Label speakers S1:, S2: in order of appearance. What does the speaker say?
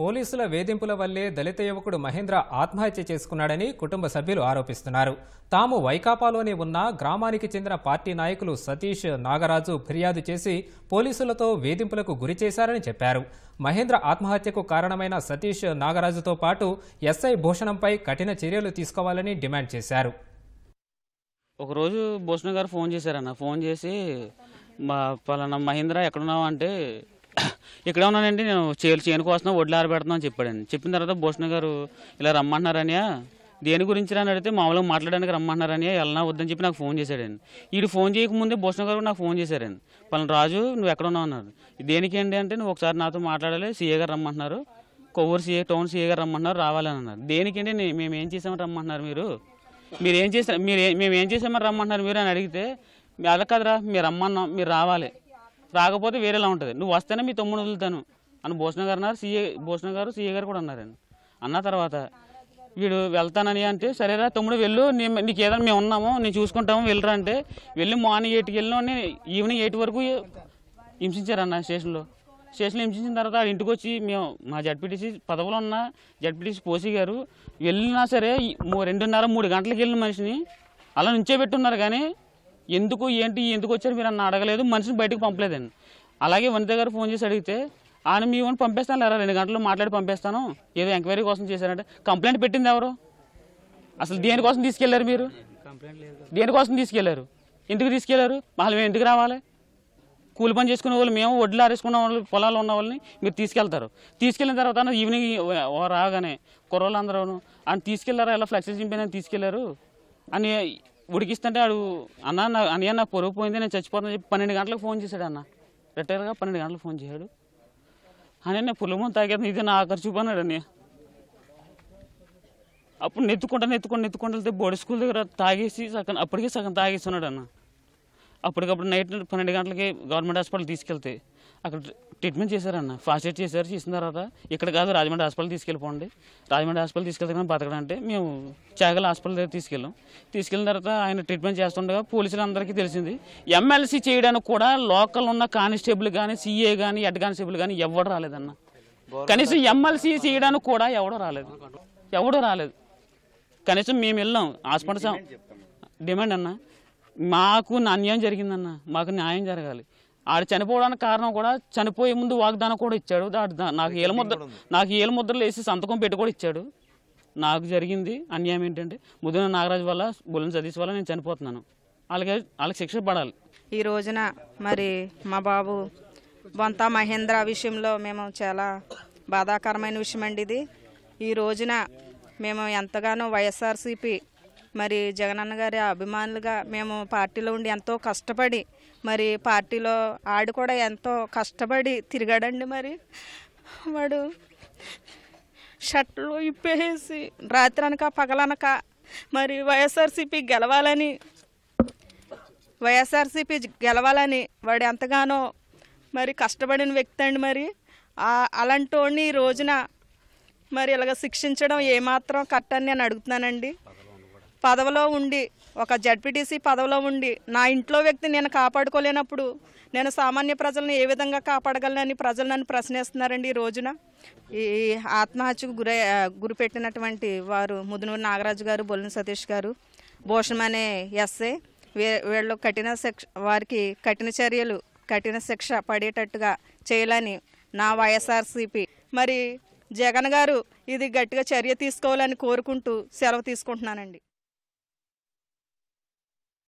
S1: పోలీసుల వేధింపుల వల్లే దళిత యువకుడు మహేంద్ర ఆత్మహత్య చేసుకున్నాడని కుటుంబ సభ్యులు ఆరోపిస్తున్నారు తాము వైకాపాలోనే ఉన్న గ్రామానికి చెందిన పార్టీ నాయకులు సతీష్ నాగరాజు ఫిర్యాదు చేసి పోలీసులతో వేధింపులకు గురి చేశారని చెప్పారు మహేంద్ర ఆత్మహత్యకు కారణమైన సతీష్ నాగరాజుతో పాటు ఎస్ఐ భూషణంపై కఠిన చర్యలు తీసుకోవాలని డిమాండ్ చేశారు ఒకరోజు భూషణ్ గారు ఫోన్ చేశారన్న ఫోన్ చేసి మా పలానా మహేంద్ర ఎక్కడున్నావు అంటే ఇక్కడ ఉన్నానండి నేను చేలు చేను కోసం ఒడ్లు ఆరబెడుతున్నాను అని చెప్పాడండి చెప్పిన తర్వాత భూషణ గారు ఇలా రమ్మంటున్నారనియా దేని గురించి అని అడిగితే మామూలుగా మాట్లాడడానికి రమ్మంటున్నారని వెళ్ళనా వద్దని చెప్పి నాకు ఫోన్ చేశాడండి వీడు ఫోన్ చేయకముందే భూషణ గారు నాకు ఫోన్ చేశారండి పలానా రాజు నువ్వు ఎక్కడ ఉన్నావు అన్నారు దేనికి ఏంటి అంటే నువ్వు ఒకసారి నాతో మాట్లాడాలి సీఏ గారు రమ్మంటున్నారు కొవ్వూరు సీఏ టౌన్ సీఏ గారు రమ్మంటున్నారు రావాలని అన్నారు దేనికంటే మేము ఏం చేసామని రమ్మంటున్నారు మీరు మీరు ఏం చేసారు మీరు మేము ఏం చేసామని రమ్మంటున్నారు మీరు అని అడిగితే అలా కదరా మీరు రమ్మన్నాం మీరు రావాలి రాకపోతే వేరేలా ఉంటుంది నువ్వు వస్తేనే మీ తమ్ముడు వదులుతాను అని భూషణ గారు అన్నారు సీఏ భూషణ గారు సీఏ గారు కూడా అన్నారండి అన్న తర్వాత వీడు వెళ్తానని అంటే సరేరా తమ్ముడు వెళ్ళు నీకు ఏదైనా మేము ఉన్నాము నేను చూసుకుంటాము వెళ్ళరా అంటే వెళ్ళి మార్నింగ్ ఎయిట్కి వెళ్ళిన ఈవినింగ్ ఎయిట్ వరకు హింసించారన్న స్టేషన్లో స్టేషన్లో హింసించిన తర్వాత ఇంటికి వచ్చి మేము మా జడ్పీటీసీ పదవులు ఉన్న జడ్పీటీసీ పోసి గారు వెళ్ళినా సరే రెండున్నర మూడు గంటలకు వెళ్ళిన మనిషిని అలా నుంచే పెట్టున్నారు కానీ ఎందుకు ఏంటి ఎందుకు వచ్చారు మీరు అన్న అడగలేదు మనిషిని బయటకు పంపలేదండి అలాగే వనిత గారు ఫోన్ చేసి అడిగితే ఆయన మీ ఇవన్నీ పంపిస్తాను లేరా రెండు గంటలు మాట్లాడి పంపిస్తాను ఏదో ఎంక్వైరీ కోసం చేశారంటే కంప్లైంట్ పెట్టింది ఎవరు అసలు దేనికోసం తీసుకెళ్లారు మీరు దేనికోసం తీసుకెళ్లారు ఎందుకు తీసుకెళ్లారు మళ్ళీ మేము ఎందుకు రావాలి కూలి పని చేసుకునే వాళ్ళు మేము వడ్లు ఆరేసుకున్న వాళ్ళు పొలాలు ఉన్న వాళ్ళని మీరు తీసుకెళ్తారు తీసుకెళ్ళిన తర్వాత ఈవినింగ్ రాగానే అందరూ ఆయన తీసుకెళ్లారా ఎలా ఫ్లెక్సీ చింపిన తీసుకెళ్లారు అని ఉడికిస్తుంటే వాడు అన్న అన్నయ్య నా పొరుగు పోయింది నేను చచ్చిపోతాను చెప్పి పన్నెండు గంటలకు ఫోన్ చేశాడు అన్న రిటైర్గా పన్నెండు గంటలకు ఫోన్ చేశాడు అని నేను పులుమం తాగేది ఇది నా ఆఖరి చూపన్నాడు అని అప్పుడు నెత్తుకుంటా నెత్తుకుంటా నెత్తుకుంటా వెళ్తే బోర్డు స్కూల్ దగ్గర తాగేసి సగం అప్పటికే సగం తాగేస్తున్నాడు అన్న అప్పటికప్పుడు నైట్ పన్నెండు గంటలకి గవర్నమెంట్ హాస్పిటల్ తీసుకెళ్తే అక్కడ ట్రీట్మెంట్ చేశారన్న ఫాస్ట్ ఎయిడ్ చేశారు చేసిన తర్వాత ఇక్కడ కాదు రాజమండ్రి హాస్పిటల్ తీసుకెళ్ళిపోండి రాజమండ్రి హాస్పిటల్ తీసుకెళ్తే కానీ బతకడం అంటే మేము చాగల హాస్పిటల్ దగ్గర తీసుకెళ్ళాం తీసుకెళ్ళిన తర్వాత ఆయన ట్రీట్మెంట్ చేస్తుండగా పోలీసులు అందరికీ తెలిసింది ఎమ్మెల్సీ చేయడానికి కూడా లోకల్ ఉన్న కానిస్టేబుల్ కానీ సీఏ కానీ హెడ్ కానిస్టేబుల్ కానీ ఎవడు రాలేదన్న కనీసం ఎమ్మెల్సీ చేయడానికి కూడా ఎవడో రాలేదు ఎవడో రాలేదు కనీసం మేము వెళ్ళాం హాస్పిటల్ డిమాండ్ అన్న మాకు అన్యాయం జరిగిందన్న మాకు న్యాయం జరగాలి ఆడు చనిపోవడానికి కారణం కూడా చనిపోయే ముందు వాగ్దానం కూడా ఇచ్చాడు నాకు ఏల ముద్ర నాకు ఏల ముద్రలు వేసి సంతకం పెట్టి కూడా ఇచ్చాడు నాకు జరిగింది అన్యాయం ఏంటంటే ముదిన నాగరాజు వల్ల బుల్లని సతీష్ వల్ల నేను చనిపోతున్నాను అలాగే వాళ్ళకి శిక్ష పడాలి
S2: ఈ రోజున మరి మా బాబు బొంత మహేంద్ర విషయంలో మేము చాలా బాధాకరమైన విషయం అండి ఇది ఈ రోజున మేము ఎంతగానో వైఎస్ఆర్సీపీ మరి జగనన్న గారి అభిమానులుగా మేము పార్టీలో ఉండి ఎంతో కష్టపడి మరి పార్టీలో ఆడు కూడా ఎంతో కష్టపడి తిరిగాడండి మరి వాడు షర్ట్లు ఇప్పేసి రాత్రి అనక పగలనక మరి వైఎస్ఆర్సీపీ గెలవాలని వైఎస్ఆర్సీపీ గెలవాలని వాడు ఎంతగానో మరి కష్టపడిన వ్యక్తి అండి మరి అలాంటి వాడిని ఈ రోజున మరి ఇలాగ శిక్షించడం ఏమాత్రం కట్టని నేను అడుగుతున్నానండి పదవిలో ఉండి ఒక జడ్పీటీసీ పదవిలో ఉండి నా ఇంట్లో వ్యక్తి నేను కాపాడుకోలేనప్పుడు నేను సామాన్య ప్రజలను ఏ విధంగా కాపాడగలనని ప్రజలు నన్ను ప్రశ్నిస్తున్నారండి ఈ రోజున ఈ ఆత్మహత్యకు గురై గురిపెట్టినటువంటి వారు ముదునూరు నాగరాజు గారు బొల్లిన సతీష్ గారు భూషణం అనే ఎస్ఏ వీళ్ళు కఠిన శిక్ష వారికి కఠిన చర్యలు కఠిన శిక్ష పడేటట్టుగా చేయాలని నా వైఎస్ఆర్సీపీ మరి జగన్ గారు ఇది గట్టిగా చర్య తీసుకోవాలని కోరుకుంటూ సెలవు తీసుకుంటున్నానండి